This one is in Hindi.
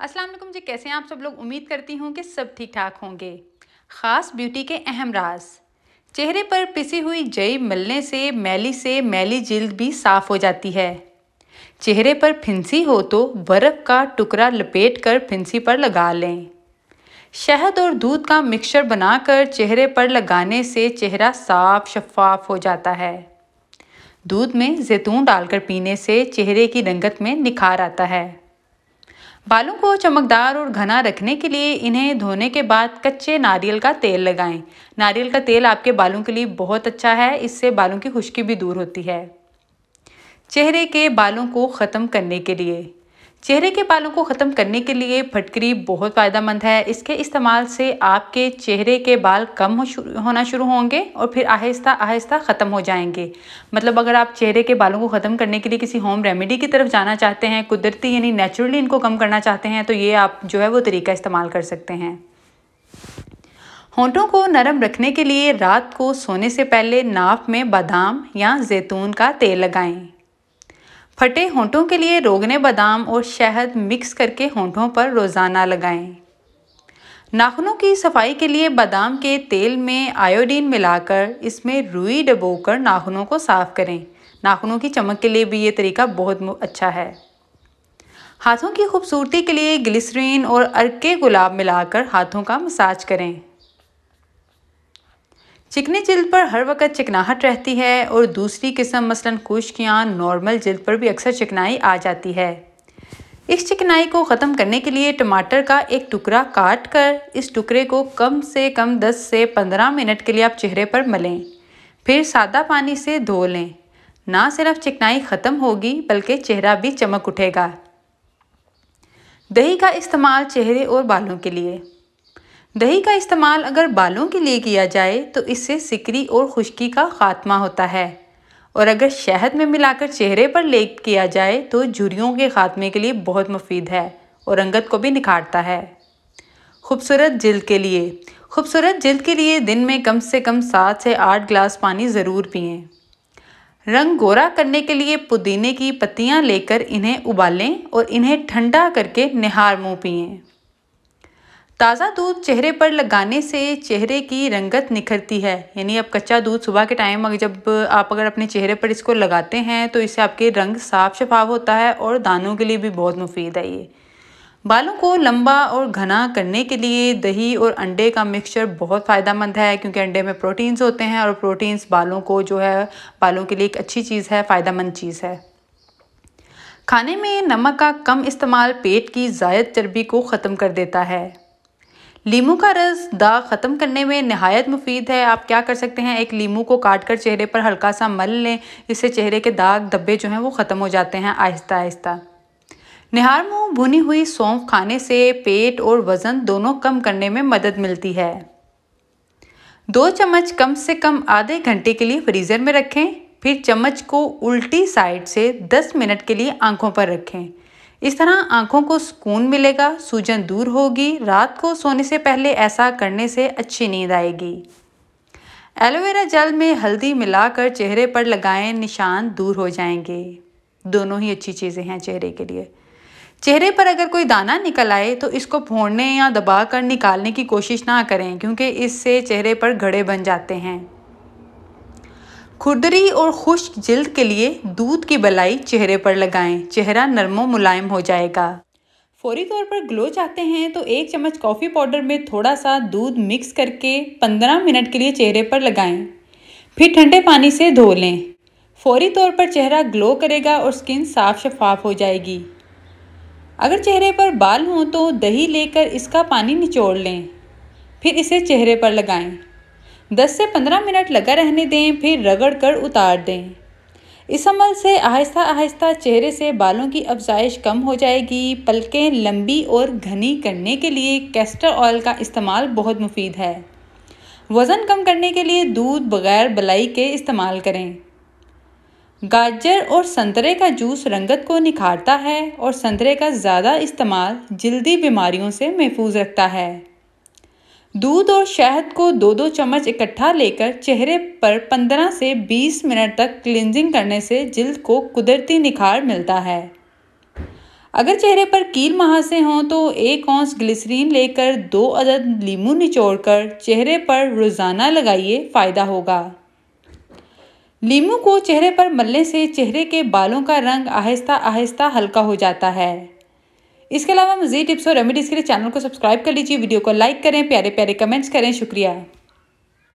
अस्सलाम वालेकुम जी कैसे हैं आप सब लोग उम्मीद करती हूँ कि सब ठीक ठाक होंगे ख़ास ब्यूटी के अहम राज चेहरे पर पिसी हुई जई मिलने से मैली से मैली जिल्द भी साफ़ हो जाती है चेहरे पर फिंसी हो तो बर्फ़ का टुकड़ा लपेट कर फिंसी पर लगा लें शहद और दूध का मिक्सचर बनाकर चेहरे पर लगाने से चेहरा साफ शफाफ हो जाता है दूध में जैतून डालकर पीने से चेहरे की रंगत में निखार आता है बालों को चमकदार और घना रखने के लिए इन्हें धोने के बाद कच्चे नारियल का तेल लगाएं। नारियल का तेल आपके बालों के लिए बहुत अच्छा है इससे बालों की खुश्की भी दूर होती है चेहरे के बालों को ख़त्म करने के लिए चेहरे के बालों को ख़त्म करने के लिए फटकरी बहुत फ़ायदेमंद है इसके इस्तेमाल से आपके चेहरे के बाल कम हो शुरू होना शुरू होंगे और फिर आहिस्ता आहिस्ता ख़त्म हो जाएंगे मतलब अगर आप चेहरे के बालों को ख़त्म करने के लिए किसी होम रेमेडी की तरफ जाना चाहते हैं कुदरती यानी नेचुरली इनको कम करना चाहते हैं तो ये आप जो है वो तरीका इस्तेमाल कर सकते हैं होंठों को नरम रखने के लिए रात को सोने से पहले नाफ में बादाम या जैतून का तेल लगाएं फटे होंठों के लिए रोगने बादाम और शहद मिक्स करके होंठों पर रोज़ाना लगाएं। नाखूनों की सफाई के लिए बादाम के तेल में आयोडीन मिलाकर इसमें रुई डबोकर नाखूनों को साफ़ करें नाखूनों की चमक के लिए भी ये तरीका बहुत अच्छा है हाथों की खूबसूरती के लिए ग्लिसरीन और अर्के गुलाब मिलाकर हाथों का मसाज करें चिकनी जल्द पर हर वक्त चिकनाहट रहती है और दूसरी किस्म मसलन खुश्कियाँ नॉर्मल जल्द पर भी अक्सर चिकनाई आ जाती है इस चिकनाई को ख़त्म करने के लिए टमाटर का एक टुकड़ा काट कर इस टुकड़े को कम से कम 10 से 15 मिनट के लिए आप चेहरे पर मलें फिर सादा पानी से धो लें ना सिर्फ चिकनाई ख़त्म होगी बल्कि चेहरा भी चमक उठेगा दही का इस्तेमाल चेहरे और बालों के लिए दही का इस्तेमाल अगर बालों के लिए किया जाए तो इससे सिकरी और खुश्की का खात्मा होता है और अगर शहद में मिलाकर चेहरे पर लेप किया जाए तो झुरियों के खात्मे के लिए बहुत मुफीद है और रंगत को भी निखारता है खूबसूरत जल्द के लिए खूबसूरत जल्द के लिए दिन में कम से कम सात से आठ गिलास पानी ज़रूर पिएं रंग गोरा करने के लिए पुदीने की पत्तियाँ लेकर इन्हें उबालें और इन्हें ठंडा करके निहार मुँह पिएं ताज़ा दूध चेहरे पर लगाने से चेहरे की रंगत निखरती है यानी अब कच्चा दूध सुबह के टाइम अगर जब आप अगर अपने चेहरे पर इसको लगाते हैं तो इससे आपके रंग साफ शफाफ होता है और दानों के लिए भी बहुत मुफीद है ये बालों को लंबा और घना करने के लिए दही और अंडे का मिक्सचर बहुत फ़ायदेमंद है क्योंकि अंडे में प्रोटीन्स होते हैं और प्रोटीन्स बालों को जो है बालों के लिए एक अच्छी चीज़ है फ़ायदेमंद चीज़ है खाने में नमक का कम इस्तेमाल पेट की ज़ायद चर्बी को ख़त्म कर देता है लीमू का रस दाग ख़त्म करने में नहायत मुफीद है आप क्या कर सकते हैं एक लीमू को काट कर चेहरे पर हल्का सा मल लें इससे चेहरे के दाग धब्बे जो हैं वो ख़त्म हो जाते हैं आहिस्ता आहिस्ता निहार मुँह भुनी हुई सौंफ खाने से पेट और वज़न दोनों कम करने में मदद मिलती है दो चम्मच कम से कम आधे घंटे के लिए फ्रीज़र में रखें फिर चम्मच को उल्टी साइड से 10 मिनट के लिए आंखों पर रखें इस तरह आंखों को सुकून मिलेगा सूजन दूर होगी रात को सोने से पहले ऐसा करने से अच्छी नींद आएगी एलोवेरा जल में हल्दी मिलाकर चेहरे पर लगाएं निशान दूर हो जाएंगे दोनों ही अच्छी चीज़ें हैं चेहरे के लिए चेहरे पर अगर कोई दाना निकल आए तो इसको फोड़ने या दबा कर निकालने की कोशिश ना करें क्योंकि इससे चेहरे पर घड़े बन जाते हैं खुरदरी और खुश्क जल्द के लिए दूध की बलाई चेहरे पर लगाएं चेहरा नरमो मुलायम हो जाएगा फौरी तौर पर ग्लो चाहते हैं तो एक चम्मच कॉफ़ी पाउडर में थोड़ा सा दूध मिक्स करके 15 मिनट के लिए चेहरे पर लगाएं फिर ठंडे पानी से धो लें फौरी तौर पर चेहरा ग्लो करेगा और स्किन साफ शफाफ हो जाएगी अगर चेहरे पर बाल हों तो दही लेकर इसका पानी निचोड़ लें फिर इसे चेहरे पर लगाएं 10 से 15 मिनट लगा रहने दें फिर रगड़ कर उतार दें इस अमल से आहिस्ता आहिस्ता चेहरे से बालों की अफजाइश कम हो जाएगी पलकें लंबी और घनी करने के लिए कैस्टर ऑयल का इस्तेमाल बहुत मुफीद है वज़न कम करने के लिए दूध बगैर बलाई के इस्तेमाल करें गाजर और संतरे का जूस रंगत को निखारता है और संतरे का ज़्यादा इस्तेमाल जल्दी बीमारियों से महफूज रखता है दूध और शहद को दो दो चम्मच इकट्ठा लेकर चेहरे पर 15 से 20 मिनट तक क्लिनजिंग करने से जिल्द को कुदरती निखार मिलता है अगर चेहरे पर कील महासे हों तो एक औंस ग्लिसरीन लेकर दो अदद लीमू निचोड़कर चेहरे पर रोज़ाना लगाइए फ़ायदा होगा लीमू को चेहरे पर मलने से चेहरे के बालों का रंग आहिस्ता आहिस्ता हल्का हो जाता है इसके अलावा मजीद टिप्स और रेमेडीज़ के लिए चैनल को सब्सक्राइब कर लीजिए वीडियो को लाइक करें प्यारे प्यारे कमेंट्स करें शुक्रिया